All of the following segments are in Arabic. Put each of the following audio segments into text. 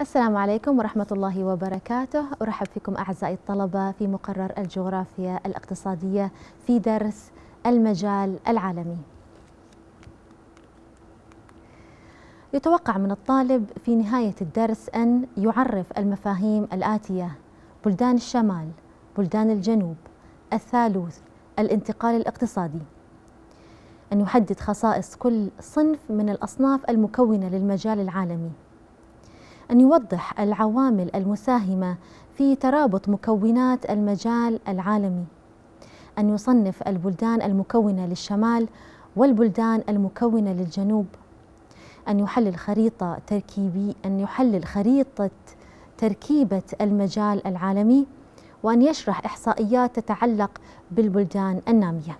السلام عليكم ورحمة الله وبركاته أرحب فيكم أعزائي الطلبة في مقرر الجغرافيا الاقتصادية في درس المجال العالمي يتوقع من الطالب في نهاية الدرس أن يعرف المفاهيم الآتية بلدان الشمال بلدان الجنوب الثالوث الانتقال الاقتصادي أن يحدد خصائص كل صنف من الأصناف المكونة للمجال العالمي أن يوضح العوامل المساهمة في ترابط مكونات المجال العالمي أن يصنف البلدان المكونة للشمال والبلدان المكونة للجنوب أن يحلل خريطة تركيبي أن يحلل خريطة تركيبة المجال العالمي وأن يشرح إحصائيات تتعلق بالبلدان النامية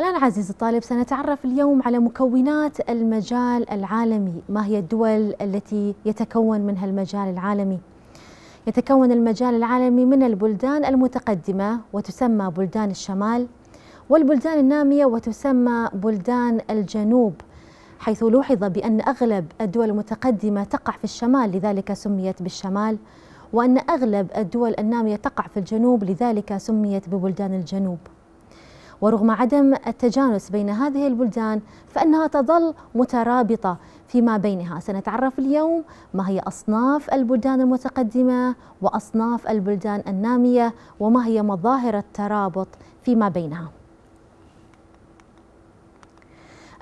الآن عزيزي الطالب سنتعرف اليوم على مكونات المجال العالمي ما هي الدول التي يتكون منها المجال العالمي يتكون المجال العالمي من البلدان المتقدمة وتسمى بلدان الشمال والبلدان النامية وتسمى بلدان الجنوب حيث لوحظ بأن أغلب الدول المتقدمة تقع في الشمال لذلك سميت بالشمال وأن أغلب الدول النامية تقع في الجنوب لذلك سميت ببلدان الجنوب ورغم عدم التجانس بين هذه البلدان فإنها تظل مترابطة فيما بينها سنتعرف اليوم ما هي أصناف البلدان المتقدمة وأصناف البلدان النامية وما هي مظاهر الترابط فيما بينها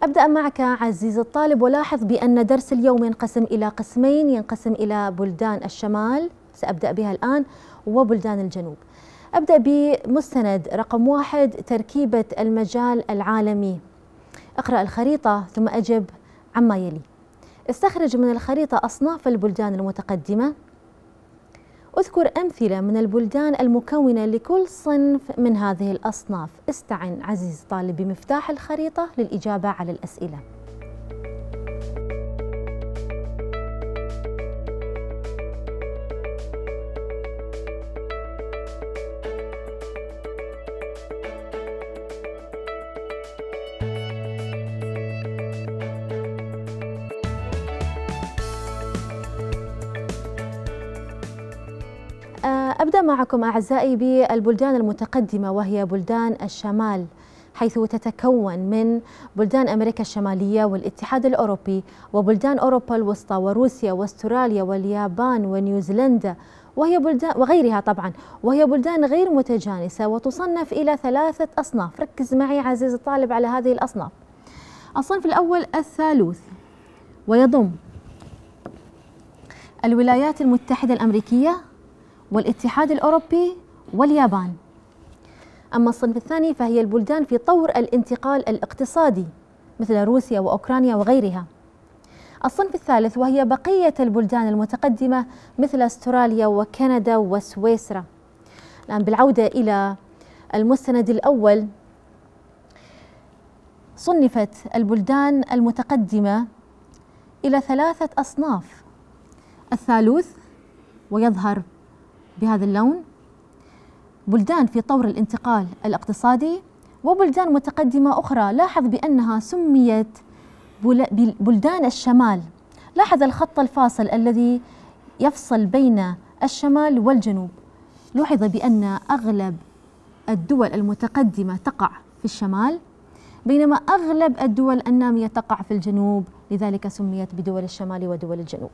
أبدأ معك عزيز الطالب ولاحظ بأن درس اليوم ينقسم إلى قسمين ينقسم إلى بلدان الشمال سأبدأ بها الآن وبلدان الجنوب أبدأ بمستند رقم واحد تركيبة المجال العالمي اقرأ الخريطة ثم أجب عما يلي استخرج من الخريطة أصناف البلدان المتقدمة اذكر أمثلة من البلدان المكونة لكل صنف من هذه الأصناف استعن عزيزي الطالب بمفتاح الخريطة للإجابة على الأسئلة أبدأ معكم أعزائي بالبلدان المتقدمة وهي بلدان الشمال حيث تتكون من بلدان أمريكا الشمالية والاتحاد الأوروبي وبلدان أوروبا الوسطى وروسيا واستراليا واليابان ونيوزيلندا وهي بلدان وغيرها طبعا وهي بلدان غير متجانسة وتصنف إلى ثلاثة أصناف ركز معي عزيزي الطالب على هذه الأصناف الصنف الأول الثالوث ويضم الولايات المتحدة الأمريكية والاتحاد الأوروبي واليابان أما الصنف الثاني فهي البلدان في طور الانتقال الاقتصادي مثل روسيا وأوكرانيا وغيرها الصنف الثالث وهي بقية البلدان المتقدمة مثل أستراليا وكندا وسويسرا الآن بالعودة إلى المستند الأول صنفت البلدان المتقدمة إلى ثلاثة أصناف الثالوث ويظهر بهذا اللون بلدان في طور الانتقال الاقتصادي وبلدان متقدمة أخرى لاحظ بأنها سميت بلدان الشمال لاحظ الخط الفاصل الذي يفصل بين الشمال والجنوب لوحظ بأن أغلب الدول المتقدمة تقع في الشمال بينما أغلب الدول النامية تقع في الجنوب لذلك سميت بدول الشمال ودول الجنوب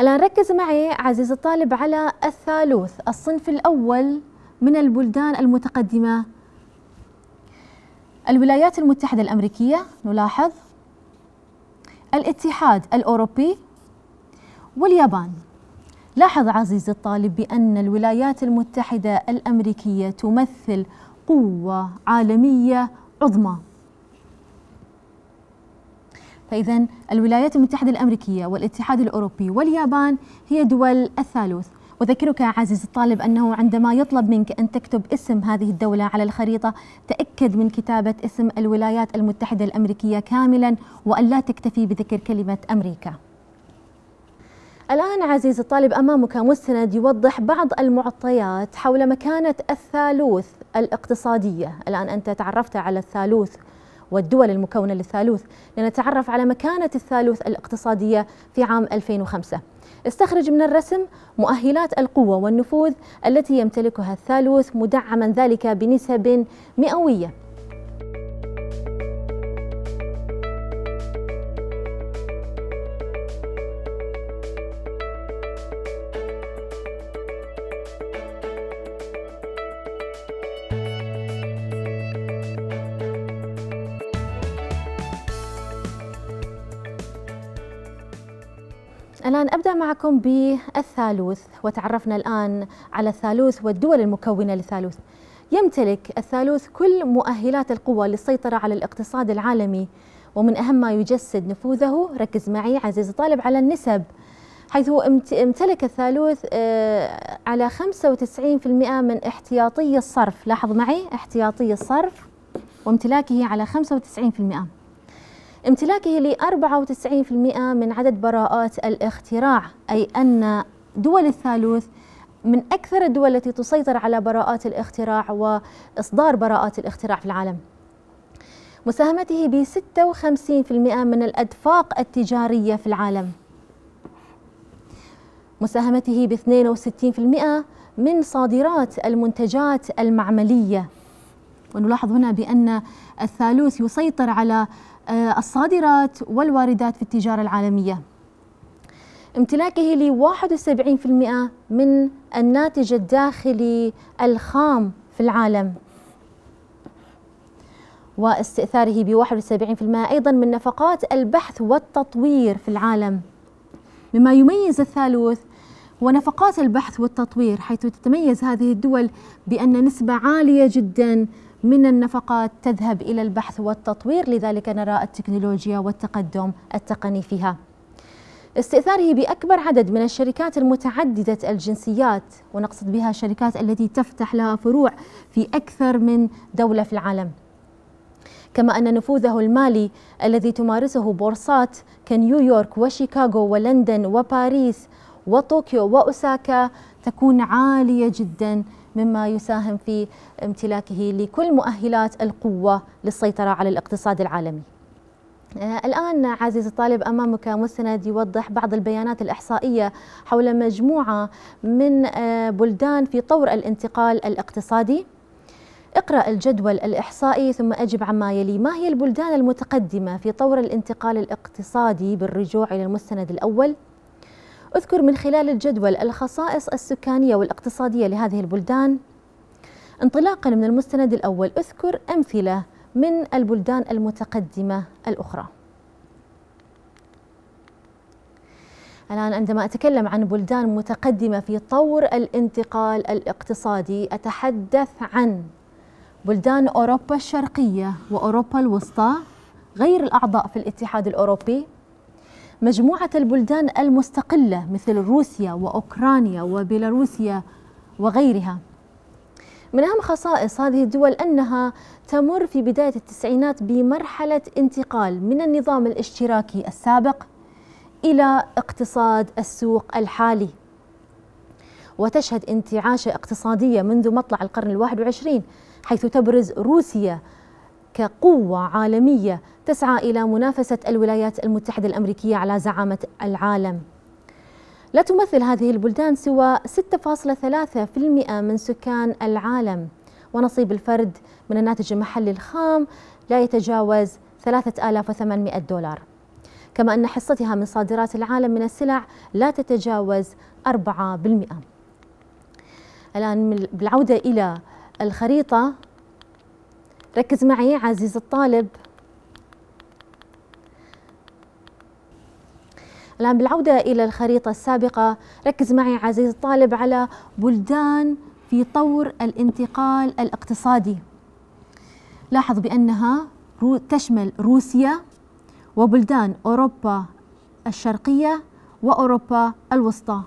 الآن ركز معي عزيز الطالب على الثالوث الصنف الأول من البلدان المتقدمة الولايات المتحدة الأمريكية نلاحظ الاتحاد الأوروبي واليابان لاحظ عزيزي الطالب بأن الولايات المتحدة الأمريكية تمثل قوة عالمية عظمى فإذا الولايات المتحدة الأمريكية والاتحاد الأوروبي واليابان هي دول الثالوث وذكرك عزيز الطالب أنه عندما يطلب منك أن تكتب اسم هذه الدولة على الخريطة تأكد من كتابة اسم الولايات المتحدة الأمريكية كاملا وأن لا تكتفي بذكر كلمة أمريكا الآن عزيزي الطالب أمامك مستند يوضح بعض المعطيات حول مكانة الثالوث الاقتصادية الآن أنت تعرفت على الثالوث والدول المكونة للثالوث لنتعرف على مكانة الثالوث الاقتصادية في عام 2005 استخرج من الرسم مؤهلات القوة والنفوذ التي يمتلكها الثالوث مدعما ذلك بنسب مئوية الآن أبدأ معكم بالثالوث وتعرفنا الآن على الثالوث والدول المكونة للثالوث يمتلك الثالوث كل مؤهلات القوة للسيطرة على الاقتصاد العالمي ومن أهم ما يجسد نفوذه ركز معي عزيزي الطالب على النسب حيث امتلك الثالوث آه، على 95% من احتياطي الصرف لاحظ معي احتياطي الصرف وامتلاكه على 95% امتلاكه ل 94% من عدد براءات الاختراع أي أن دول الثالوث من أكثر الدول التي تسيطر على براءات الاختراع وإصدار براءات الاختراع في العالم مساهمته ب 56% من الأدفاق التجارية في العالم مساهمته ب 62% من صادرات المنتجات المعملية ونلاحظ هنا بأن الثالوث يسيطر على آه، الصادرات والواردات في التجارة العالمية امتلاكه ل 71% من الناتج الداخلي الخام في العالم واستئثاره ب 71% أيضا من نفقات البحث والتطوير في العالم مما يميز الثالوث ونفقات البحث والتطوير حيث تتميز هذه الدول بأن نسبة عالية جدا من النفقات تذهب إلى البحث والتطوير لذلك نرى التكنولوجيا والتقدم التقني فيها استئثاره بأكبر عدد من الشركات المتعددة الجنسيات ونقصد بها الشركات التي تفتح لها فروع في أكثر من دولة في العالم كما أن نفوذه المالي الذي تمارسه بورصات كنيويورك وشيكاغو ولندن وباريس وطوكيو وأوساكا تكون عالية جدا مما يساهم في امتلاكه لكل مؤهلات القوة للسيطرة على الاقتصاد العالمي آه، الآن عزيزي الطالب أمامك مستند يوضح بعض البيانات الإحصائية حول مجموعة من آه، بلدان في طور الانتقال الاقتصادي اقرأ الجدول الإحصائي ثم أجب عما يلي ما هي البلدان المتقدمة في طور الانتقال الاقتصادي بالرجوع إلى المستند الأول؟ أذكر من خلال الجدول الخصائص السكانية والاقتصادية لهذه البلدان انطلاقا من المستند الأول أذكر أمثلة من البلدان المتقدمة الأخرى الآن عندما أتكلم عن بلدان متقدمة في طور الانتقال الاقتصادي أتحدث عن بلدان أوروبا الشرقية وأوروبا الوسطى غير الأعضاء في الاتحاد الأوروبي مجموعة البلدان المستقلة مثل روسيا وأوكرانيا وبيلاروسيا وغيرها من أهم خصائص هذه الدول أنها تمر في بداية التسعينات بمرحلة انتقال من النظام الاشتراكي السابق إلى اقتصاد السوق الحالي وتشهد انتعاشة اقتصادية منذ مطلع القرن الواحد وعشرين حيث تبرز روسيا كقوة عالمية تسعى إلى منافسة الولايات المتحدة الأمريكية على زعامة العالم لا تمثل هذه البلدان سوى 6.3% من سكان العالم ونصيب الفرد من الناتج المحلي الخام لا يتجاوز 3800 دولار كما أن حصتها من صادرات العالم من السلع لا تتجاوز 4% الآن بالعودة إلى الخريطة ركز معي عزيز الطالب الآن بالعودة إلى الخريطة السابقة ركز معي عزيز الطالب على بلدان في طور الانتقال الاقتصادي لاحظ بأنها تشمل روسيا وبلدان أوروبا الشرقية وأوروبا الوسطى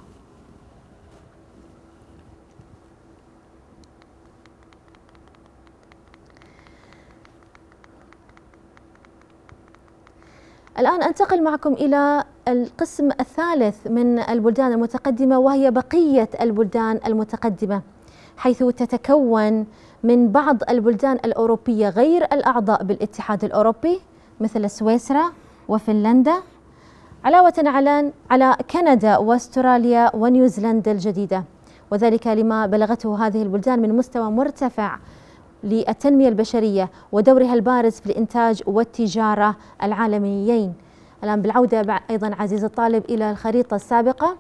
الآن أنتقل معكم إلى القسم الثالث من البلدان المتقدمة وهي بقية البلدان المتقدمة حيث تتكون من بعض البلدان الأوروبية غير الأعضاء بالاتحاد الأوروبي مثل سويسرا وفنلندا علاوة على على كندا واستراليا ونيوزيلندا الجديدة وذلك لما بلغته هذه البلدان من مستوى مرتفع للتنمية البشرية ودورها البارز في الإنتاج والتجارة العالميين الآن بالعودة أيضا عزيزي الطالب إلى الخريطة السابقة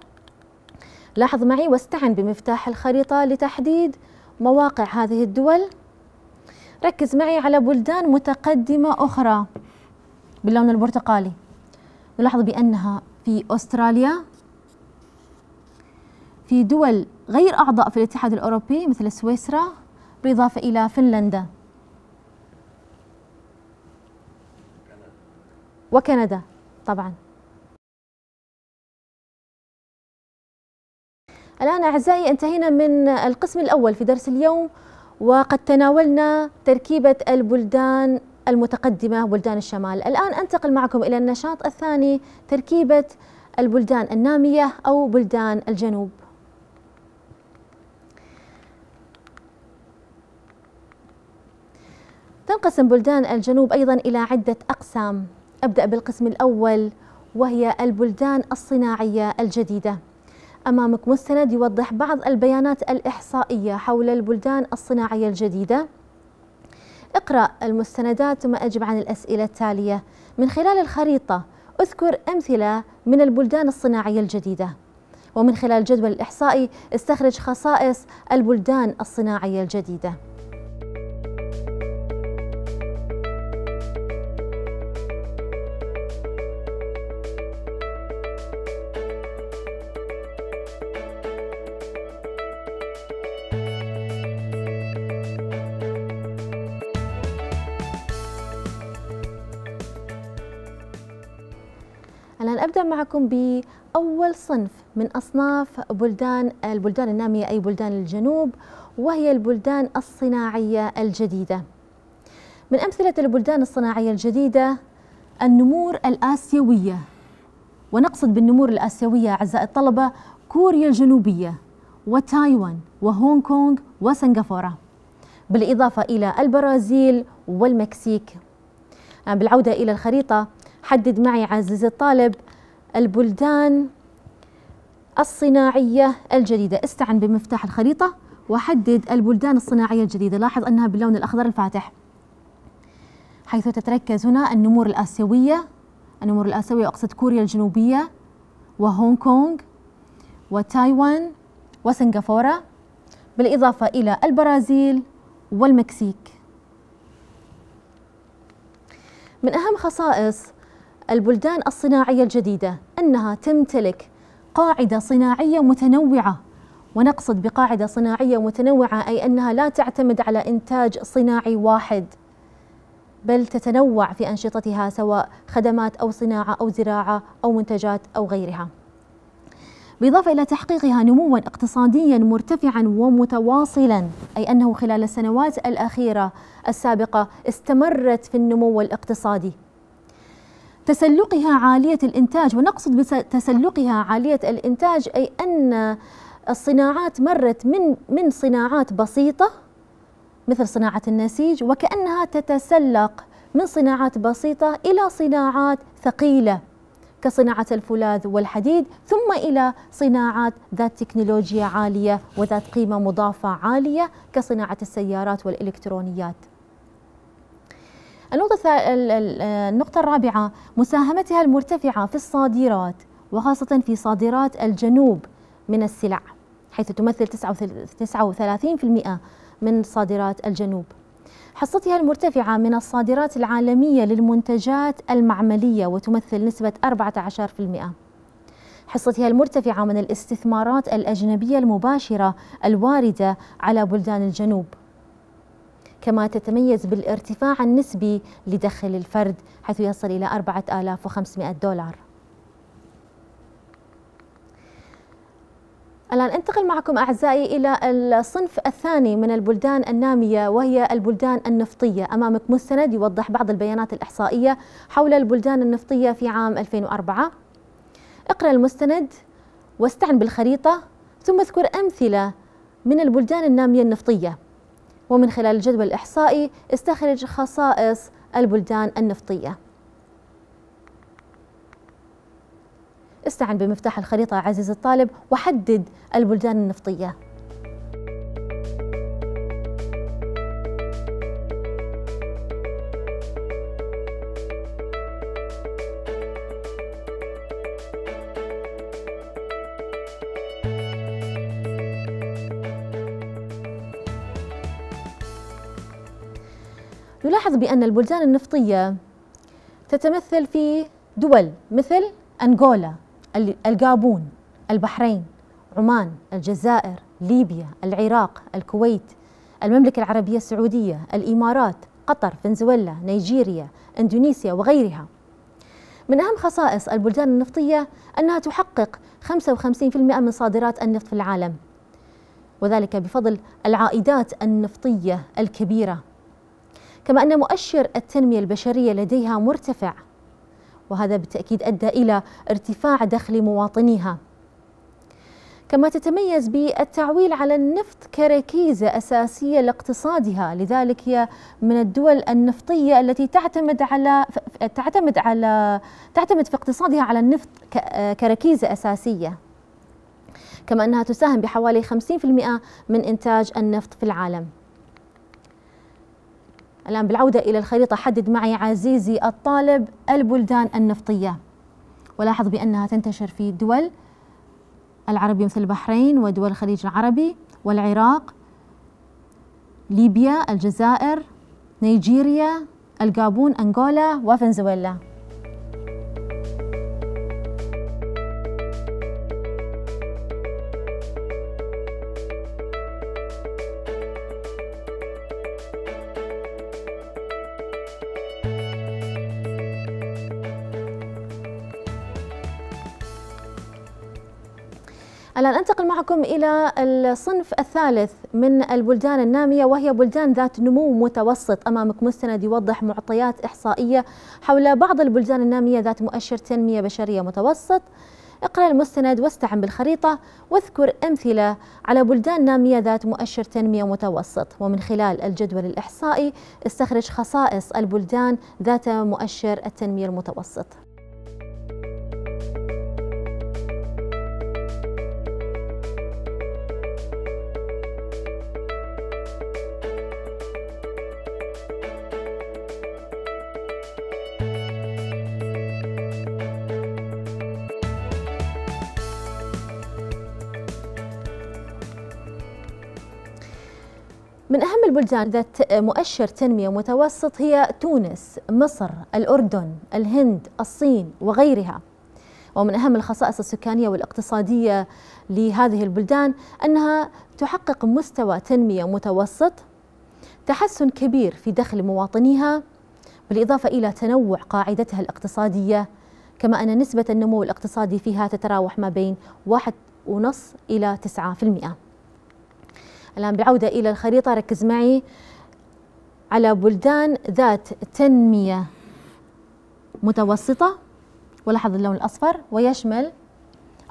لاحظ معي واستعن بمفتاح الخريطة لتحديد مواقع هذه الدول ركز معي على بلدان متقدمة أخرى باللون البرتقالي نلاحظ بأنها في أستراليا في دول غير أعضاء في الاتحاد الأوروبي مثل سويسرا بالإضافة إلى فنلندا وكندا طبعا الآن أعزائي انتهينا من القسم الأول في درس اليوم وقد تناولنا تركيبة البلدان المتقدمة بلدان الشمال الآن أنتقل معكم إلى النشاط الثاني تركيبة البلدان النامية أو بلدان الجنوب تنقسم بلدان الجنوب أيضا إلى عدة أقسام أبدأ بالقسم الأول وهي البلدان الصناعية الجديدة أمامك مستند يوضح بعض البيانات الإحصائية حول البلدان الصناعية الجديدة اقرأ المستندات ثم أجب عن الأسئلة التالية من خلال الخريطة اذكر أمثلة من البلدان الصناعية الجديدة ومن خلال الجدول الإحصائي استخرج خصائص البلدان الصناعية الجديدة الآن أبدأ معكم بأول صنف من أصناف بلدان البلدان النامية أي بلدان الجنوب وهي البلدان الصناعية الجديدة من أمثلة البلدان الصناعية الجديدة النمور الآسيوية ونقصد بالنمور الآسيوية أعزائي الطلبة كوريا الجنوبية وتايوان وهونغ كونغ وسنغافورة بالإضافة إلى البرازيل والمكسيك بالعودة إلى الخريطة حدد معي عزيزي الطالب البلدان الصناعية الجديدة استعن بمفتاح الخريطة وحدد البلدان الصناعية الجديدة لاحظ أنها باللون الأخضر الفاتح حيث تتركز هنا النمور الآسيوية النمور الآسيوية أقصد كوريا الجنوبية وهونغ كونغ وتايوان وسنغافورة بالإضافة إلى البرازيل والمكسيك من أهم خصائص البلدان الصناعية الجديدة أنها تمتلك قاعدة صناعية متنوعة ونقصد بقاعدة صناعية متنوعة أي أنها لا تعتمد على إنتاج صناعي واحد بل تتنوع في أنشطتها سواء خدمات أو صناعة أو زراعة أو منتجات أو غيرها بالإضافة إلى تحقيقها نموا اقتصاديا مرتفعا ومتواصلا أي أنه خلال السنوات الأخيرة السابقة استمرت في النمو الاقتصادي تسلقها عالية الإنتاج ونقصد بتسلقها عالية الإنتاج أي أن الصناعات مرت من من صناعات بسيطة مثل صناعة النسيج وكأنها تتسلق من صناعات بسيطة إلى صناعات ثقيلة كصناعة الفولاذ والحديد ثم إلى صناعات ذات تكنولوجيا عالية وذات قيمة مضافة عالية كصناعة السيارات والإلكترونيات النقطة آه، النقطة الرابعة مساهمتها المرتفعة في الصادرات وخاصة في صادرات الجنوب من السلع حيث تمثل 39% من صادرات الجنوب حصتها المرتفعة من الصادرات العالمية للمنتجات المعملية وتمثل نسبة 14% حصتها المرتفعة من الاستثمارات الأجنبية المباشرة الواردة على بلدان الجنوب كما تتميز بالارتفاع النسبي لدخل الفرد حيث يصل إلى 4500 دولار الآن انتقل معكم أعزائي إلى الصنف الثاني من البلدان النامية وهي البلدان النفطية أمامك مستند يوضح بعض البيانات الإحصائية حول البلدان النفطية في عام 2004 اقرأ المستند واستعن بالخريطة ثم اذكر أمثلة من البلدان النامية النفطية ومن خلال الجدول الإحصائي استخرج خصائص البلدان النفطية استعن بمفتاح الخريطة عزيزي الطالب وحدد البلدان النفطية يلاحظ بأن البلدان النفطية تتمثل في دول مثل أنغولا الجابون البحرين عمان الجزائر ليبيا العراق الكويت المملكة العربية السعودية الإمارات قطر فنزويلا نيجيريا إندونيسيا وغيرها من أهم خصائص البلدان النفطية أنها تحقق 55% من صادرات النفط في العالم وذلك بفضل العائدات النفطية الكبيرة كما أن مؤشر التنمية البشرية لديها مرتفع وهذا بالتأكيد أدى إلى ارتفاع دخل مواطنيها كما تتميز بالتعويل على النفط كركيزة أساسية لاقتصادها لذلك هي من الدول النفطية التي تعتمد على تعتمد على تعتمد في اقتصادها على النفط كركيزة أساسية كما أنها تساهم بحوالي 50% من إنتاج النفط في العالم الآن بالعودة إلى الخريطة حدد معي عزيزي الطالب البلدان النفطية ولاحظ بأنها تنتشر في دول العربية مثل البحرين ودول الخليج العربي والعراق ليبيا الجزائر نيجيريا الجابون أنغولا وفنزويلا الآن أنتقل معكم إلى الصنف الثالث من البلدان النامية وهي بلدان ذات نمو متوسط أمامك مستند يوضح معطيات إحصائية حول بعض البلدان النامية ذات مؤشر تنمية بشرية متوسط اقرأ المستند واستعن بالخريطة واذكر أمثلة على بلدان نامية ذات مؤشر تنمية متوسط ومن خلال الجدول الإحصائي استخرج خصائص البلدان ذات مؤشر التنمية المتوسط من أهم البلدان ذات مؤشر تنمية متوسط هي تونس، مصر، الأردن، الهند، الصين وغيرها. ومن أهم الخصائص السكانية والاقتصادية لهذه البلدان أنها تحقق مستوى تنمية متوسط، تحسن كبير في دخل مواطنيها، بالإضافة إلى تنوع قاعدتها الاقتصادية، كما أن نسبة النمو الاقتصادي فيها تتراوح ما بين 1.5 إلى 9%. الآن بالعودة إلى الخريطة ركز معي على بلدان ذات تنمية متوسطة ولاحظ اللون الأصفر ويشمل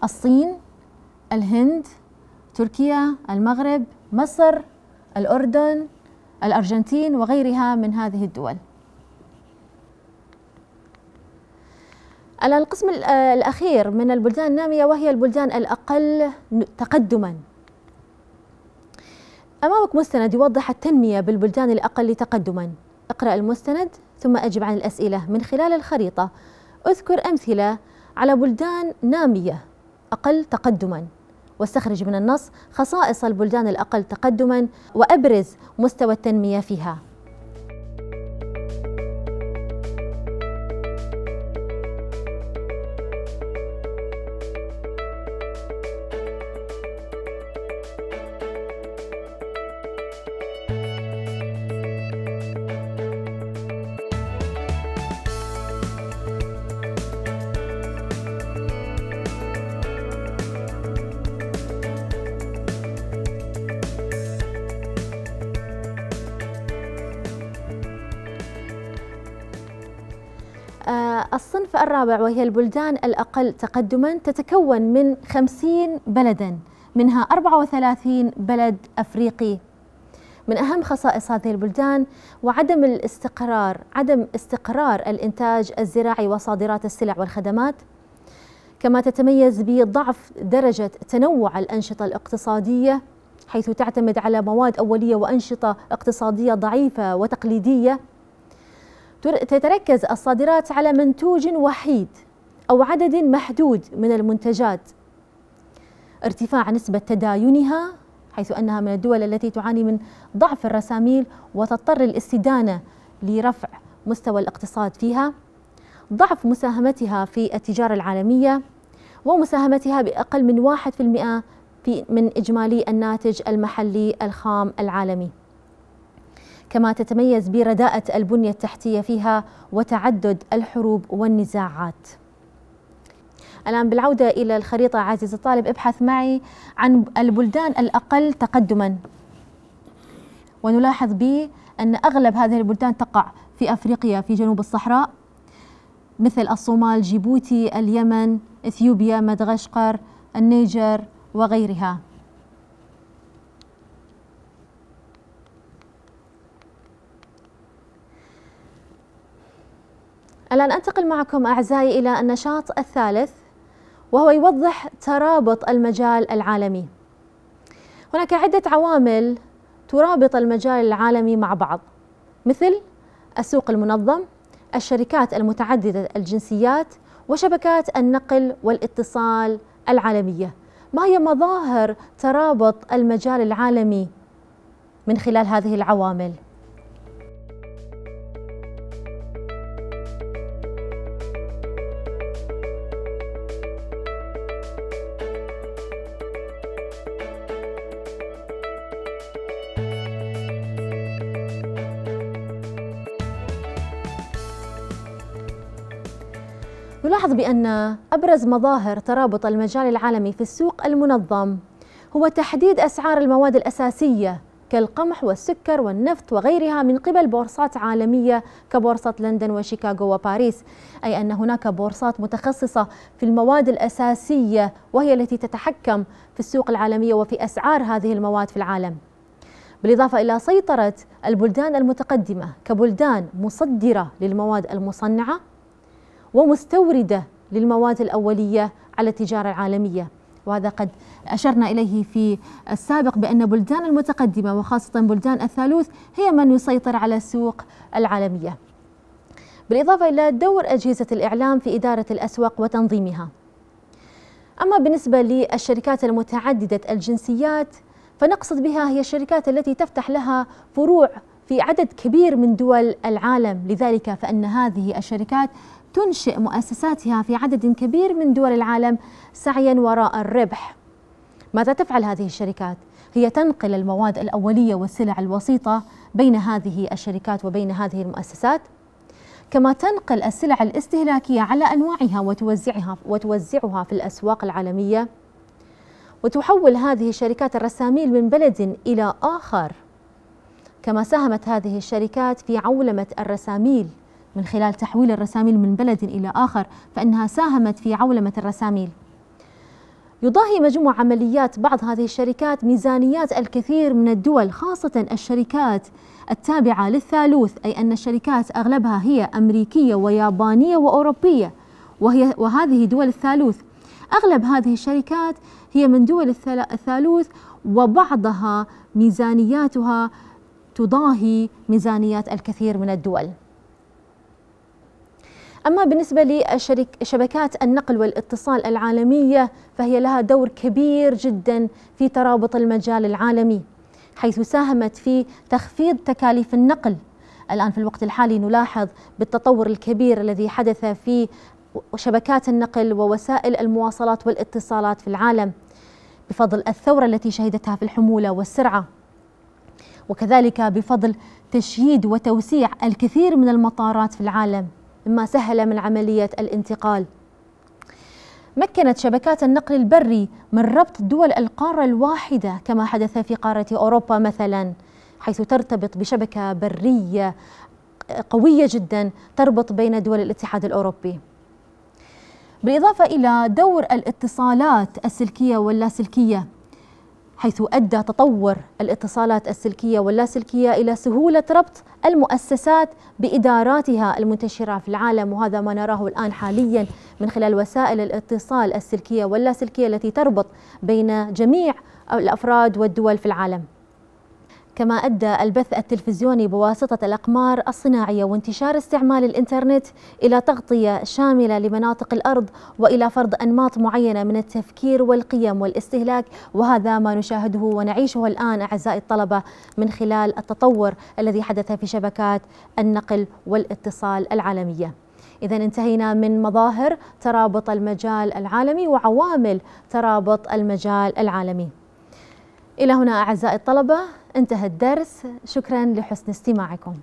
الصين الهند تركيا المغرب مصر الأردن الأرجنتين وغيرها من هذه الدول الآن القسم الأخير من البلدان النامية وهي البلدان الأقل تقدما أمامك مستند يوضح التنمية بالبلدان الأقل تقدما اقرأ المستند ثم أجب عن الأسئلة من خلال الخريطة اذكر أمثلة على بلدان نامية أقل تقدما واستخرج من النص خصائص البلدان الأقل تقدما وأبرز مستوى التنمية فيها الرابع وهي البلدان الأقل تقدما تتكون من 50 بلدا منها 34 بلد أفريقي من أهم خصائص هذه البلدان وعدم الاستقرار عدم استقرار الإنتاج الزراعي وصادرات السلع والخدمات كما تتميز بضعف درجة تنوع الأنشطة الاقتصادية حيث تعتمد على مواد أولية وأنشطة اقتصادية ضعيفة وتقليدية تتركز الصادرات على منتوج وحيد أو عدد محدود من المنتجات ارتفاع نسبة تداينها حيث أنها من الدول التي تعاني من ضعف الرساميل وتضطر الاستدانة لرفع مستوى الاقتصاد فيها ضعف مساهمتها في التجارة العالمية ومساهمتها بأقل من 1% في من إجمالي الناتج المحلي الخام العالمي كما تتميز برداءة البنية التحتية فيها وتعدد الحروب والنزاعات الآن بالعودة إلى الخريطة عزيزي الطالب ابحث معي عن البلدان الأقل تقدما ونلاحظ به أن أغلب هذه البلدان تقع في أفريقيا في جنوب الصحراء مثل الصومال جيبوتي اليمن إثيوبيا مدغشقر النيجر وغيرها الآن أنتقل معكم أعزائي إلى النشاط الثالث وهو يوضح ترابط المجال العالمي هناك عدة عوامل ترابط المجال العالمي مع بعض مثل السوق المنظم الشركات المتعددة الجنسيات وشبكات النقل والاتصال العالمية ما هي مظاهر ترابط المجال العالمي من خلال هذه العوامل؟ يلاحظ بأن أبرز مظاهر ترابط المجال العالمي في السوق المنظم هو تحديد أسعار المواد الأساسية كالقمح والسكر والنفط وغيرها من قبل بورصات عالمية كبورصة لندن وشيكاغو وباريس أي أن هناك بورصات متخصصة في المواد الأساسية وهي التي تتحكم في السوق العالمية وفي أسعار هذه المواد في العالم بالإضافة إلى سيطرة البلدان المتقدمة كبلدان مصدرة للمواد المصنعة ومستورده للمواد الاوليه على التجاره العالميه وهذا قد أشرنا إليه في السابق بأن بلدان المتقدمة وخاصة بلدان الثالوث هي من يسيطر على السوق العالمية بالإضافة إلى دور أجهزة الإعلام في إدارة الأسواق وتنظيمها أما بالنسبة للشركات المتعددة الجنسيات فنقصد بها هي الشركات التي تفتح لها فروع في عدد كبير من دول العالم لذلك فإن هذه الشركات تنشئ مؤسساتها في عدد كبير من دول العالم سعيا وراء الربح ماذا تفعل هذه الشركات؟ هي تنقل المواد الأولية والسلع الوسيطة بين هذه الشركات وبين هذه المؤسسات كما تنقل السلع الاستهلاكية على أنواعها وتوزعها وتوزعها في الأسواق العالمية وتحول هذه الشركات الرساميل من بلد إلى آخر كما ساهمت هذه الشركات في عولمة الرساميل من خلال تحويل الرساميل من بلد إلى آخر فإنها ساهمت في عولمة الرساميل يضاهي مجموع عمليات بعض هذه الشركات ميزانيات الكثير من الدول خاصة الشركات التابعة للثالوث أي أن الشركات أغلبها هي أمريكية ويابانية وأوروبية وهي وهذه دول الثالوث أغلب هذه الشركات هي من دول الثالوث وبعضها ميزانياتها تضاهي ميزانيات الكثير من الدول أما بالنسبة لشبكات النقل والاتصال العالمية فهي لها دور كبير جدا في ترابط المجال العالمي حيث ساهمت في تخفيض تكاليف النقل الآن في الوقت الحالي نلاحظ بالتطور الكبير الذي حدث في شبكات النقل ووسائل المواصلات والاتصالات في العالم بفضل الثورة التي شهدتها في الحمولة والسرعة وكذلك بفضل تشييد وتوسيع الكثير من المطارات في العالم مما سهل من عملية الانتقال مكنت شبكات النقل البري من ربط دول القارة الواحدة كما حدث في قارة أوروبا مثلا حيث ترتبط بشبكة برية قوية جدا تربط بين دول الاتحاد الأوروبي بالإضافة إلى دور الاتصالات السلكية واللاسلكية حيث أدى تطور الاتصالات السلكية واللاسلكية إلى سهولة ربط المؤسسات بإداراتها المنتشرة في العالم وهذا ما نراه الآن حاليا من خلال وسائل الاتصال السلكية واللاسلكية التي تربط بين جميع الأفراد والدول في العالم كما أدى البث التلفزيوني بواسطة الأقمار الصناعية وانتشار استعمال الإنترنت إلى تغطية شاملة لمناطق الأرض وإلى فرض أنماط معينة من التفكير والقيم والاستهلاك وهذا ما نشاهده ونعيشه الآن أعزائي الطلبة من خلال التطور الذي حدث في شبكات النقل والاتصال العالمية إذا انتهينا من مظاهر ترابط المجال العالمي وعوامل ترابط المجال العالمي إلى هنا أعزائي الطلبة انتهى الدرس شكرا لحسن استماعكم